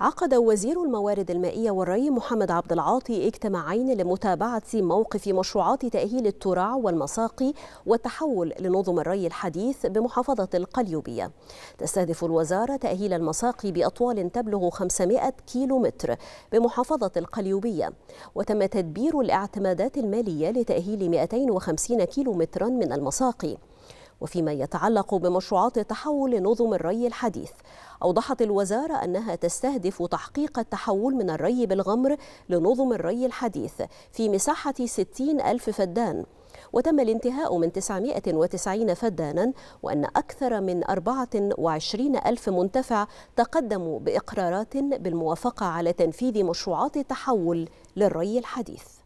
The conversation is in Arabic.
عقد وزير الموارد المائية والري محمد عبد العاطي اجتماعين لمتابعة موقف مشروعات تأهيل الترع والمساقي والتحول لنظم الري الحديث بمحافظة القليوبية. تستهدف الوزارة تأهيل المساقي بأطوال تبلغ 500 متر بمحافظة القليوبية، وتم تدبير الاعتمادات المالية لتأهيل 250 مترا من المساقي. وفيما يتعلق بمشروعات تحول نظم الري الحديث أوضحت الوزارة أنها تستهدف تحقيق التحول من الري بالغمر لنظم الري الحديث في مساحة 60 ألف فدان وتم الانتهاء من 990 فدانا وأن أكثر من 24 ألف منتفع تقدموا بإقرارات بالموافقة على تنفيذ مشروعات التحول للري الحديث